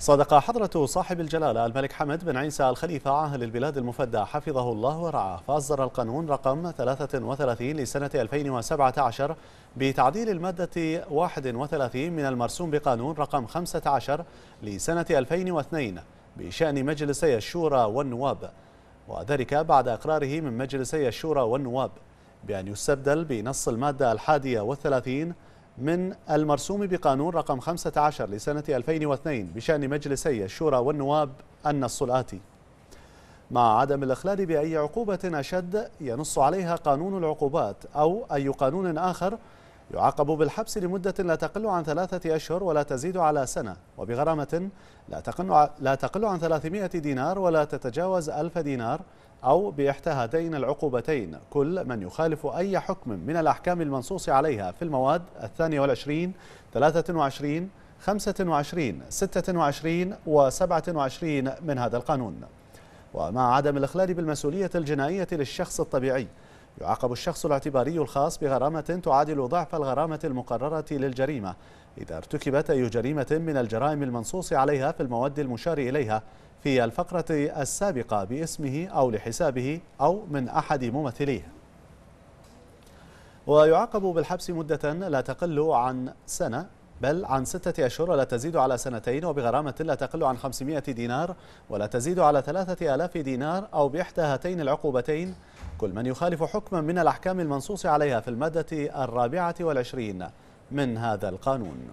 صدق حضرة صاحب الجلالة الملك حمد بن عيسى الخليفة عاهل البلاد المفدى حفظه الله ورعاه فأصدر القانون رقم 33 لسنة 2017 بتعديل المادة 31 من المرسوم بقانون رقم 15 لسنة 2002 بشأن مجلسي الشورى والنواب وذلك بعد أقراره من مجلسي الشورى والنواب بأن يستبدل بنص المادة الحادية والثلاثين من المرسوم بقانون رقم 15 لسنة 2002 بشأن مجلسي الشورى والنواب النص الآتي مع عدم الإخلال بأي عقوبة أشد ينص عليها قانون العقوبات أو أي قانون آخر يعاقب بالحبس لمدة لا تقل عن ثلاثة أشهر ولا تزيد على سنة وبغرامة لا تقل, لا تقل عن 300 دينار ولا تتجاوز ألف دينار أو بإحدى هاتين العقوبتين كل من يخالف أي حكم من الأحكام المنصوص عليها في المواد الثانية والعشرين 23 25 26 و27 من هذا القانون ومع عدم الإخلال بالمسؤولية الجنائية للشخص الطبيعي يعاقب الشخص الاعتباري الخاص بغرامة تعادل ضعف الغرامة المقررة للجريمة إذا ارتكبت أي جريمة من الجرائم المنصوص عليها في المواد المشار إليها في الفقرة السابقة باسمه أو لحسابه أو من أحد ممثليه ويعاقب بالحبس مدة لا تقل عن سنة بل عن ستة أشهر لا تزيد على سنتين وبغرامة لا تقل عن 500 دينار ولا تزيد على 3000 دينار أو بإحدى هاتين العقوبتين كل من يخالف حكما من الأحكام المنصوص عليها في المادة الرابعة والعشرين من هذا القانون